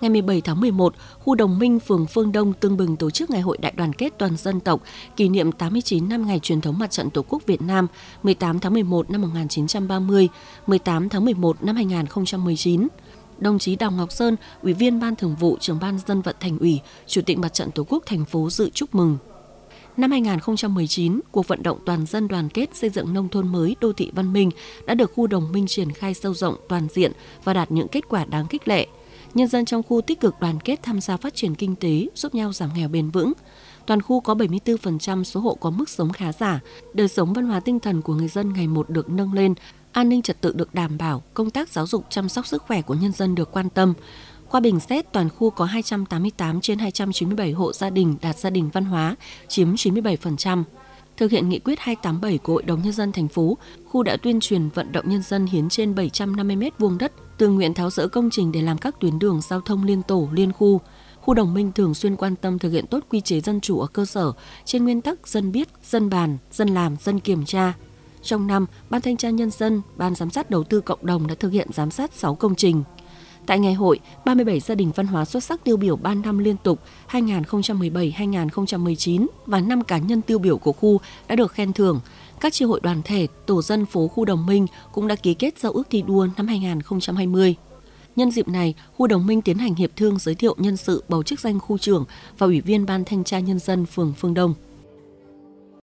ngày 17 tháng 11, khu đồng minh phường Phương Đông Tương Bừng tổ chức Ngày hội Đại đoàn kết toàn dân tộc kỷ niệm 89 năm ngày truyền thống Mặt trận Tổ quốc Việt Nam 18 tháng 11 năm 1930, 18 tháng 11 năm 2019 đồng chí Đào Ngọc Sơn, Ủy viên Ban Thường vụ, Trưởng ban Dân vận Thành ủy, Chủ tịch Mặt trận Tổ quốc thành phố dự chúc mừng. Năm 2019, cuộc vận động toàn dân đoàn kết xây dựng nông thôn mới đô thị văn minh đã được khu đồng minh triển khai sâu rộng toàn diện và đạt những kết quả đáng khích lệ – Nhân dân trong khu tích cực đoàn kết tham gia phát triển kinh tế, giúp nhau giảm nghèo bền vững. Toàn khu có 74% số hộ có mức sống khá giả, đời sống văn hóa tinh thần của người dân ngày một được nâng lên, an ninh trật tự được đảm bảo, công tác giáo dục chăm sóc sức khỏe của nhân dân được quan tâm. Qua bình xét, toàn khu có 288 trên 297 hộ gia đình đạt gia đình văn hóa, chiếm 97%. Thực hiện nghị quyết 287 của Hội đồng Nhân dân thành phố, khu đã tuyên truyền vận động nhân dân hiến trên 750 m vuông đất tự nguyện tháo rỡ công trình để làm các tuyến đường giao thông liên tổ, liên khu. Khu đồng minh thường xuyên quan tâm thực hiện tốt quy chế dân chủ ở cơ sở trên nguyên tắc dân biết, dân bàn, dân làm, dân kiểm tra. Trong năm, Ban Thanh tra Nhân dân, Ban Giám sát Đầu tư Cộng đồng đã thực hiện giám sát 6 công trình. Tại ngày hội, 37 gia đình văn hóa xuất sắc tiêu biểu 3 năm liên tục 2017-2019 và 5 cá nhân tiêu biểu của khu đã được khen thưởng – các tri hội đoàn thể, tổ dân phố khu đồng minh cũng đã ký kết giao ước thi đua năm 2020. Nhân dịp này, khu đồng minh tiến hành hiệp thương giới thiệu nhân sự bầu chức danh khu trưởng và ủy viên ban thanh tra nhân dân phường Phương Đông.